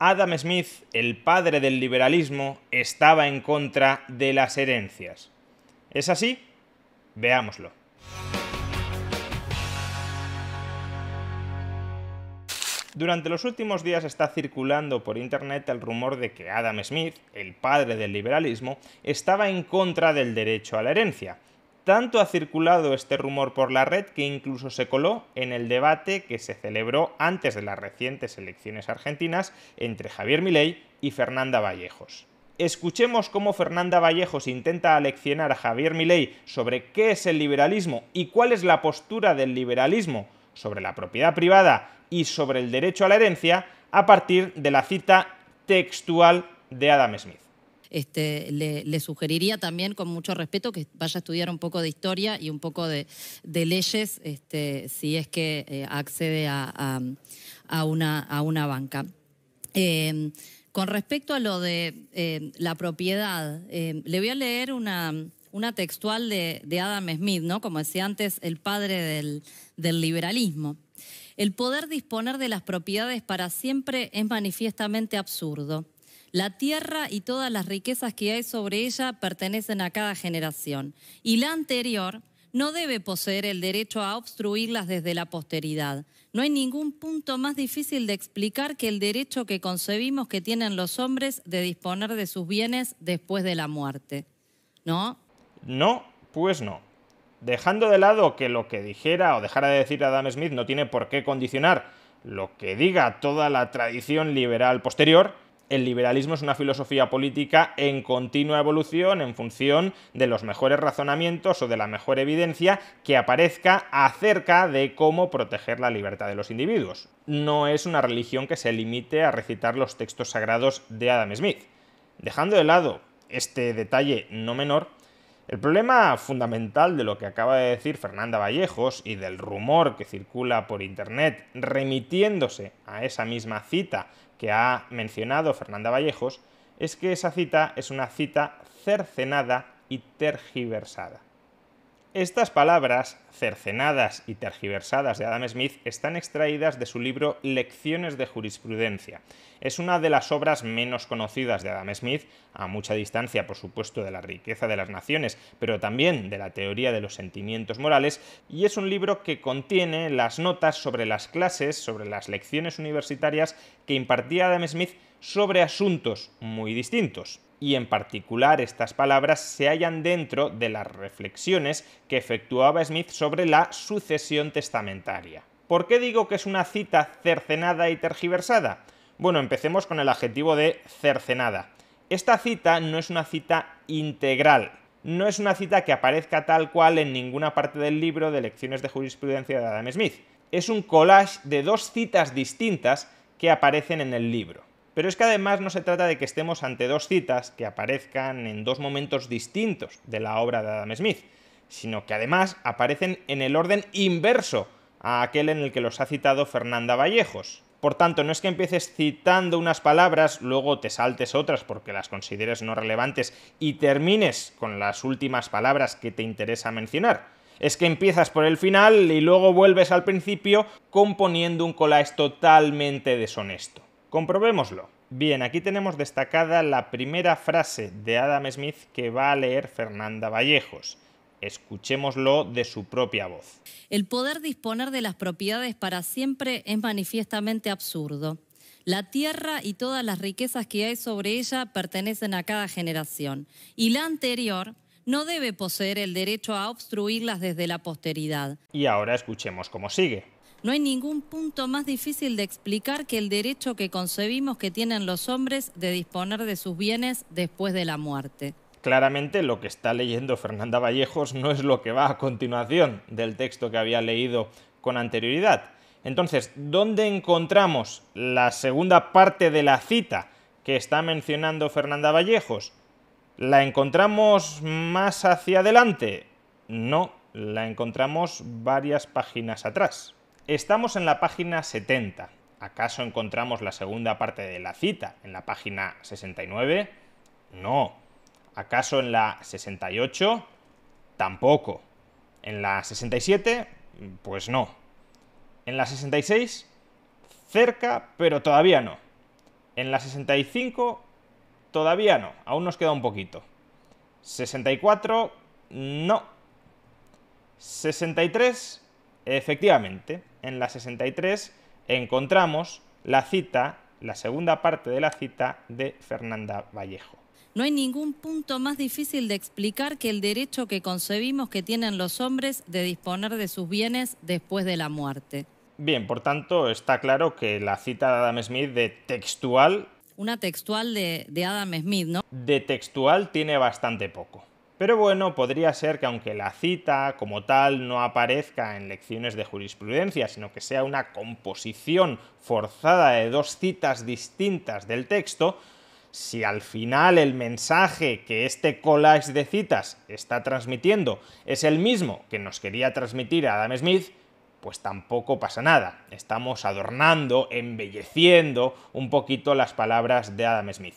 Adam Smith, el padre del liberalismo, estaba en contra de las herencias. ¿Es así? Veámoslo. Durante los últimos días está circulando por Internet el rumor de que Adam Smith, el padre del liberalismo, estaba en contra del derecho a la herencia, tanto ha circulado este rumor por la red que incluso se coló en el debate que se celebró antes de las recientes elecciones argentinas entre Javier Milei y Fernanda Vallejos. Escuchemos cómo Fernanda Vallejos intenta aleccionar a Javier Milei sobre qué es el liberalismo y cuál es la postura del liberalismo sobre la propiedad privada y sobre el derecho a la herencia a partir de la cita textual de Adam Smith. Este, le, sugeriría también con mucho respeto que vaya a estudiar un poco de historia y un poco de, leyes este, si es que eh, accede a, una, banca. Em, con respecto a lo de em, la propiedad, em, le voy a leer una, textual de, Adam Smith, ¿no? Como decía antes, el padre del liberalismo. El poder disponer de las propiedades para siempre es manifiestamente absurdo. La tierra y todas las riquezas que hay sobre ella pertenecen a cada generación. Y la anterior no debe poseer el derecho a obstruirlas desde la posteridad. No hay ningún punto más difícil de explicar que el derecho que concebimos que tienen los hombres de disponer de sus bienes después de la muerte. ¿No? No, pues no. Dejando de lado que lo que dijera o dejara de decir Adam Smith no tiene por qué condicionar lo que diga toda la tradición liberal posterior, el liberalismo es una filosofía política en continua evolución en función de los mejores razonamientos o de la mejor evidencia que aparezca acerca de cómo proteger la libertad de los individuos. No es una religión que se limite a recitar los textos sagrados de Adam Smith. Dejando de lado este detalle no menor, el problema fundamental de lo que acaba de decir Fernanda Vallejos y del rumor que circula por Internet remitiéndose a esa misma cita que ha mencionado Fernanda Vallejos es que esa cita es una cita cercenada y tergiversada. Estas palabras, cercenadas y tergiversadas de Adam Smith, están extraídas de su libro Lecciones de Jurisprudencia. Es una de las obras menos conocidas de Adam Smith, a mucha distancia, por supuesto, de la riqueza de las naciones, pero también de la teoría de los sentimientos morales, y es un libro que contiene las notas sobre las clases, sobre las lecciones universitarias que impartía Adam Smith sobre asuntos muy distintos y en particular estas palabras se hallan dentro de las reflexiones que efectuaba Smith sobre la sucesión testamentaria. ¿Por qué digo que es una cita cercenada y tergiversada? Bueno, empecemos con el adjetivo de cercenada. Esta cita no es una cita integral, no es una cita que aparezca tal cual en ninguna parte del libro de lecciones de jurisprudencia de Adam Smith. Es un collage de dos citas distintas que aparecen en el libro. Pero es que además no se trata de que estemos ante dos citas que aparezcan en dos momentos distintos de la obra de Adam Smith, sino que además aparecen en el orden inverso a aquel en el que los ha citado Fernanda Vallejos. Por tanto, no es que empieces citando unas palabras, luego te saltes otras porque las consideres no relevantes y termines con las últimas palabras que te interesa mencionar. Es que empiezas por el final y luego vuelves al principio componiendo un collage totalmente deshonesto. Comprobémoslo. Bien, aquí tenemos destacada la primera frase de Adam Smith que va a leer Fernanda Vallejos. Escuchémoslo de su propia voz. El poder disponer de las propiedades para siempre es manifiestamente absurdo. La tierra y todas las riquezas que hay sobre ella pertenecen a cada generación. Y la anterior no debe poseer el derecho a obstruirlas desde la posteridad. Y ahora escuchemos cómo sigue. No hay ningún punto más difícil de explicar que el derecho que concebimos que tienen los hombres de disponer de sus bienes después de la muerte. Claramente lo que está leyendo Fernanda Vallejos no es lo que va a continuación del texto que había leído con anterioridad. Entonces, ¿dónde encontramos la segunda parte de la cita que está mencionando Fernanda Vallejos? ¿La encontramos más hacia adelante? No, la encontramos varias páginas atrás. Estamos en la página 70. ¿Acaso encontramos la segunda parte de la cita en la página 69? No. ¿Acaso en la 68? Tampoco. ¿En la 67? Pues no. ¿En la 66? Cerca, pero todavía no. En la 65? Todavía no. Aún nos queda un poquito. 64? No. 63? Efectivamente, en la 63 encontramos la cita, la segunda parte de la cita de Fernanda Vallejo. No hay ningún punto más difícil de explicar que el derecho que concebimos que tienen los hombres de disponer de sus bienes después de la muerte. Bien, por tanto, está claro que la cita de Adam Smith de textual... Una textual de, de Adam Smith, ¿no? De textual tiene bastante poco. Pero bueno, podría ser que aunque la cita como tal no aparezca en lecciones de jurisprudencia, sino que sea una composición forzada de dos citas distintas del texto, si al final el mensaje que este collage de citas está transmitiendo es el mismo que nos quería transmitir Adam Smith, pues tampoco pasa nada. Estamos adornando, embelleciendo un poquito las palabras de Adam Smith.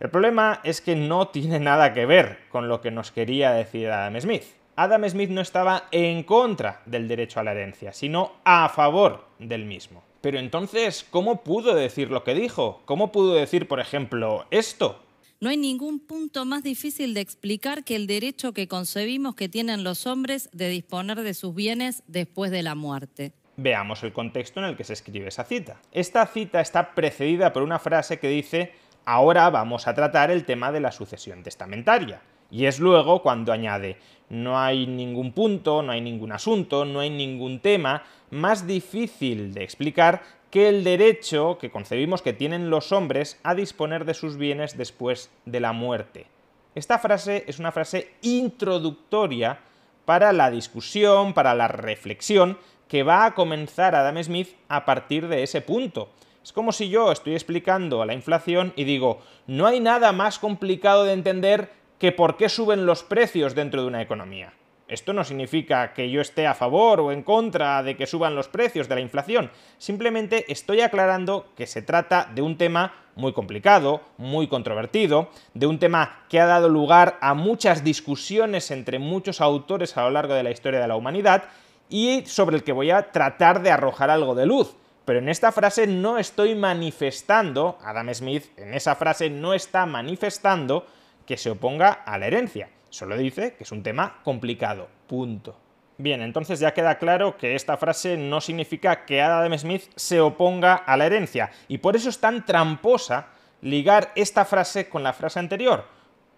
El problema es que no tiene nada que ver con lo que nos quería decir Adam Smith. Adam Smith no estaba en contra del derecho a la herencia, sino a favor del mismo. Pero entonces, ¿cómo pudo decir lo que dijo? ¿Cómo pudo decir, por ejemplo, esto? No hay ningún punto más difícil de explicar que el derecho que concebimos que tienen los hombres de disponer de sus bienes después de la muerte. Veamos el contexto en el que se escribe esa cita. Esta cita está precedida por una frase que dice Ahora vamos a tratar el tema de la sucesión testamentaria. Y es luego cuando añade, no hay ningún punto, no hay ningún asunto, no hay ningún tema más difícil de explicar que el derecho que concebimos que tienen los hombres a disponer de sus bienes después de la muerte. Esta frase es una frase introductoria para la discusión, para la reflexión que va a comenzar Adam Smith a partir de ese punto. Es como si yo estoy explicando a la inflación y digo, no hay nada más complicado de entender que por qué suben los precios dentro de una economía. Esto no significa que yo esté a favor o en contra de que suban los precios de la inflación, simplemente estoy aclarando que se trata de un tema muy complicado, muy controvertido, de un tema que ha dado lugar a muchas discusiones entre muchos autores a lo largo de la historia de la humanidad y sobre el que voy a tratar de arrojar algo de luz pero en esta frase no estoy manifestando, Adam Smith en esa frase no está manifestando que se oponga a la herencia, solo dice que es un tema complicado, punto. Bien, entonces ya queda claro que esta frase no significa que Adam Smith se oponga a la herencia, y por eso es tan tramposa ligar esta frase con la frase anterior,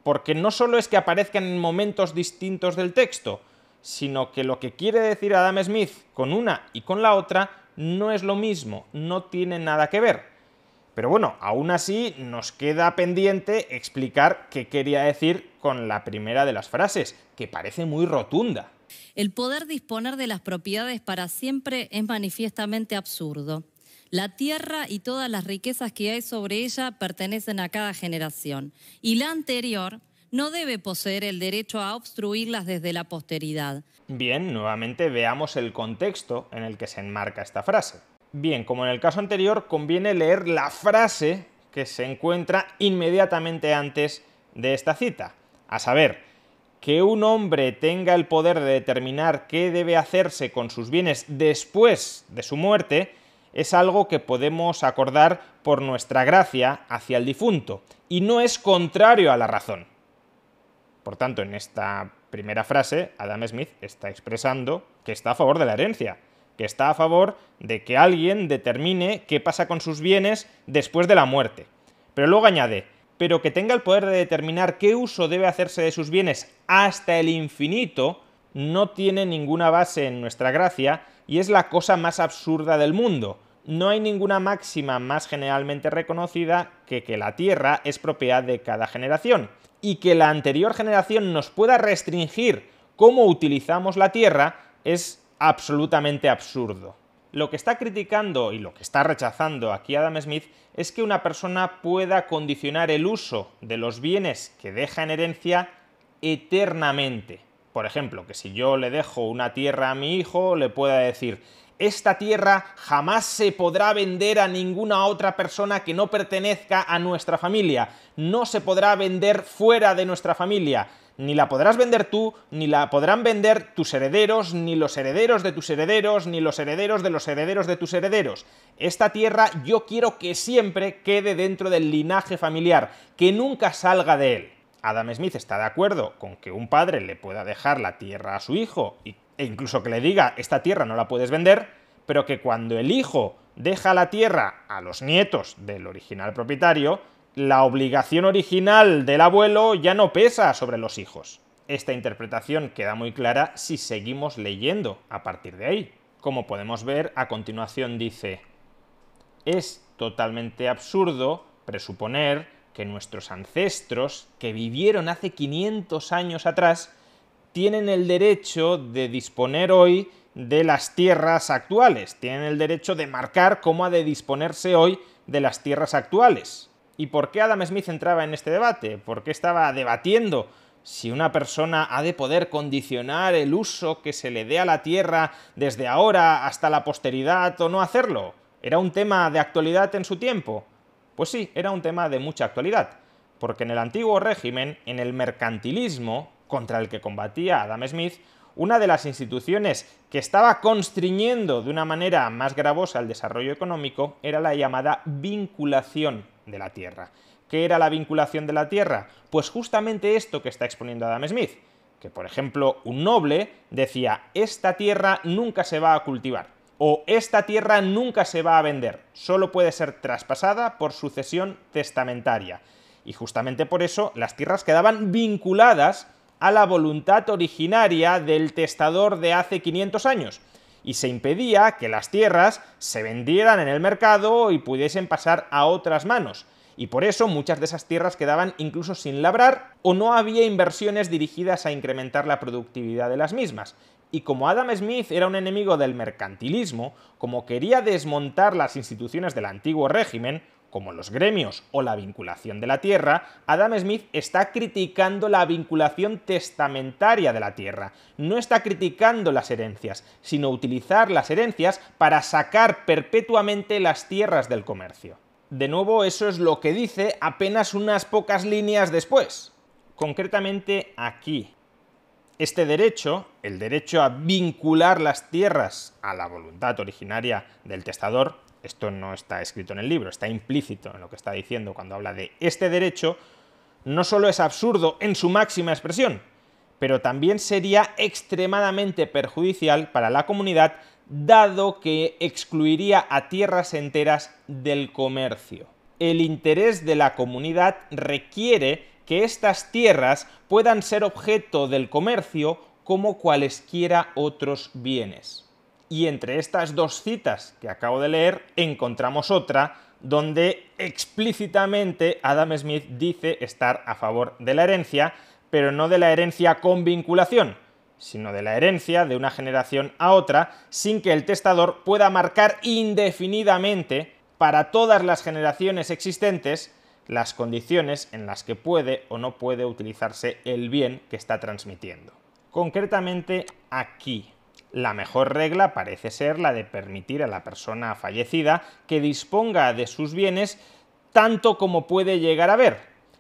porque no solo es que aparezcan en momentos distintos del texto, sino que lo que quiere decir Adam Smith con una y con la otra no es lo mismo, no tiene nada que ver. Pero bueno, aún así nos queda pendiente explicar qué quería decir con la primera de las frases, que parece muy rotunda. El poder disponer de las propiedades para siempre es manifiestamente absurdo. La tierra y todas las riquezas que hay sobre ella pertenecen a cada generación. Y la anterior no debe poseer el derecho a obstruirlas desde la posteridad. Bien, nuevamente veamos el contexto en el que se enmarca esta frase. Bien, como en el caso anterior, conviene leer la frase que se encuentra inmediatamente antes de esta cita. A saber, que un hombre tenga el poder de determinar qué debe hacerse con sus bienes después de su muerte es algo que podemos acordar por nuestra gracia hacia el difunto, y no es contrario a la razón. Por tanto, en esta primera frase, Adam Smith está expresando que está a favor de la herencia, que está a favor de que alguien determine qué pasa con sus bienes después de la muerte. Pero luego añade, pero que tenga el poder de determinar qué uso debe hacerse de sus bienes hasta el infinito, no tiene ninguna base en nuestra gracia y es la cosa más absurda del mundo. No hay ninguna máxima más generalmente reconocida que que la tierra es propiedad de cada generación y que la anterior generación nos pueda restringir cómo utilizamos la Tierra es absolutamente absurdo. Lo que está criticando y lo que está rechazando aquí Adam Smith es que una persona pueda condicionar el uso de los bienes que deja en herencia eternamente. Por ejemplo, que si yo le dejo una tierra a mi hijo, le pueda decir, esta tierra jamás se podrá vender a ninguna otra persona que no pertenezca a nuestra familia. No se podrá vender fuera de nuestra familia. Ni la podrás vender tú, ni la podrán vender tus herederos, ni los herederos de tus herederos, ni los herederos de los herederos de tus herederos. Esta tierra yo quiero que siempre quede dentro del linaje familiar, que nunca salga de él. Adam Smith está de acuerdo con que un padre le pueda dejar la tierra a su hijo y e incluso que le diga, esta tierra no la puedes vender, pero que cuando el hijo deja la tierra a los nietos del original propietario, la obligación original del abuelo ya no pesa sobre los hijos. Esta interpretación queda muy clara si seguimos leyendo a partir de ahí. Como podemos ver, a continuación dice, es totalmente absurdo presuponer que nuestros ancestros, que vivieron hace 500 años atrás, tienen el derecho de disponer hoy de las tierras actuales, tienen el derecho de marcar cómo ha de disponerse hoy de las tierras actuales. ¿Y por qué Adam Smith entraba en este debate? ¿Por qué estaba debatiendo si una persona ha de poder condicionar el uso que se le dé a la tierra desde ahora hasta la posteridad o no hacerlo? ¿Era un tema de actualidad en su tiempo? Pues sí, era un tema de mucha actualidad, porque en el antiguo régimen, en el mercantilismo, contra el que combatía Adam Smith, una de las instituciones que estaba constriñendo de una manera más gravosa el desarrollo económico era la llamada vinculación de la tierra. ¿Qué era la vinculación de la tierra? Pues justamente esto que está exponiendo Adam Smith, que por ejemplo un noble decía, esta tierra nunca se va a cultivar, o esta tierra nunca se va a vender, solo puede ser traspasada por sucesión testamentaria. Y justamente por eso las tierras quedaban vinculadas a la voluntad originaria del testador de hace 500 años, y se impedía que las tierras se vendieran en el mercado y pudiesen pasar a otras manos. Y por eso muchas de esas tierras quedaban incluso sin labrar o no había inversiones dirigidas a incrementar la productividad de las mismas. Y como Adam Smith era un enemigo del mercantilismo, como quería desmontar las instituciones del antiguo régimen, como los gremios o la vinculación de la tierra, Adam Smith está criticando la vinculación testamentaria de la tierra. No está criticando las herencias, sino utilizar las herencias para sacar perpetuamente las tierras del comercio. De nuevo, eso es lo que dice apenas unas pocas líneas después. Concretamente aquí. Este derecho, el derecho a vincular las tierras a la voluntad originaria del testador, esto no está escrito en el libro, está implícito en lo que está diciendo cuando habla de este derecho, no solo es absurdo en su máxima expresión, pero también sería extremadamente perjudicial para la comunidad dado que excluiría a tierras enteras del comercio. El interés de la comunidad requiere que estas tierras puedan ser objeto del comercio como cualesquiera otros bienes y entre estas dos citas que acabo de leer encontramos otra donde explícitamente Adam Smith dice estar a favor de la herencia, pero no de la herencia con vinculación, sino de la herencia de una generación a otra, sin que el testador pueda marcar indefinidamente para todas las generaciones existentes las condiciones en las que puede o no puede utilizarse el bien que está transmitiendo. Concretamente aquí, la mejor regla parece ser la de permitir a la persona fallecida que disponga de sus bienes tanto como puede llegar a ver,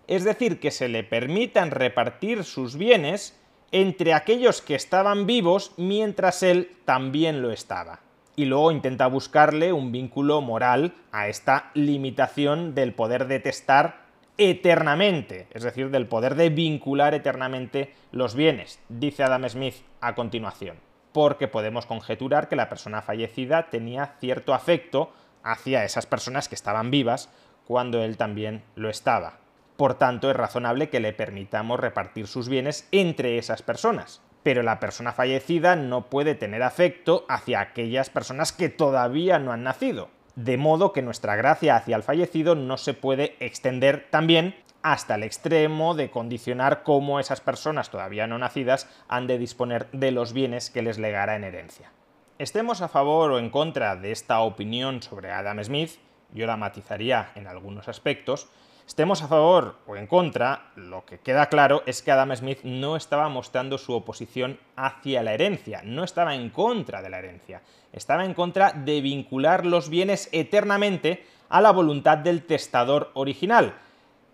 es decir, que se le permitan repartir sus bienes entre aquellos que estaban vivos mientras él también lo estaba. Y luego intenta buscarle un vínculo moral a esta limitación del poder de testar eternamente, es decir, del poder de vincular eternamente los bienes, dice Adam Smith a continuación porque podemos conjeturar que la persona fallecida tenía cierto afecto hacia esas personas que estaban vivas cuando él también lo estaba. Por tanto, es razonable que le permitamos repartir sus bienes entre esas personas. Pero la persona fallecida no puede tener afecto hacia aquellas personas que todavía no han nacido. De modo que nuestra gracia hacia el fallecido no se puede extender también hasta el extremo de condicionar cómo esas personas todavía no nacidas han de disponer de los bienes que les legará en herencia. Estemos a favor o en contra de esta opinión sobre Adam Smith, yo la matizaría en algunos aspectos, estemos a favor o en contra, lo que queda claro es que Adam Smith no estaba mostrando su oposición hacia la herencia, no estaba en contra de la herencia, estaba en contra de vincular los bienes eternamente a la voluntad del testador original,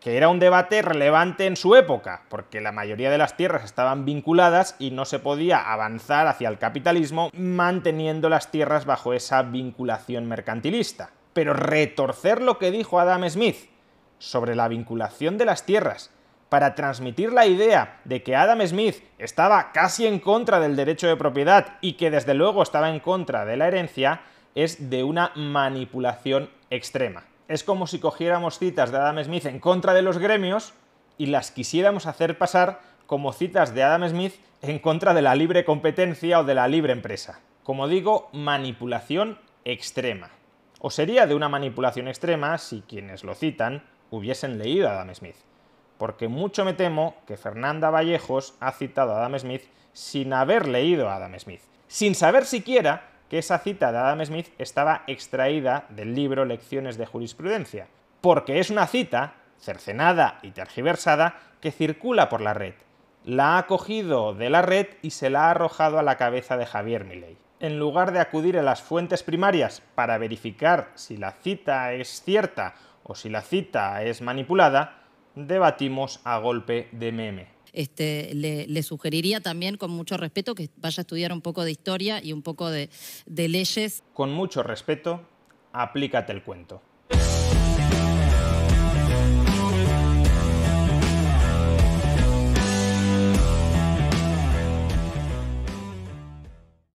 que era un debate relevante en su época, porque la mayoría de las tierras estaban vinculadas y no se podía avanzar hacia el capitalismo manteniendo las tierras bajo esa vinculación mercantilista. Pero retorcer lo que dijo Adam Smith sobre la vinculación de las tierras para transmitir la idea de que Adam Smith estaba casi en contra del derecho de propiedad y que desde luego estaba en contra de la herencia, es de una manipulación extrema es como si cogiéramos citas de Adam Smith en contra de los gremios y las quisiéramos hacer pasar como citas de Adam Smith en contra de la libre competencia o de la libre empresa. Como digo, manipulación extrema. O sería de una manipulación extrema si quienes lo citan hubiesen leído a Adam Smith. Porque mucho me temo que Fernanda Vallejos ha citado a Adam Smith sin haber leído a Adam Smith, sin saber siquiera que esa cita de Adam Smith estaba extraída del libro Lecciones de Jurisprudencia, porque es una cita, cercenada y tergiversada, que circula por la red. La ha cogido de la red y se la ha arrojado a la cabeza de Javier Milei. En lugar de acudir a las fuentes primarias para verificar si la cita es cierta o si la cita es manipulada, debatimos a golpe de meme. Este, le, sugeriría también con mucho respeto que vaya a estudiar un poco de historia y un poco de leyes. Con mucho respeto, aplícate el cuento.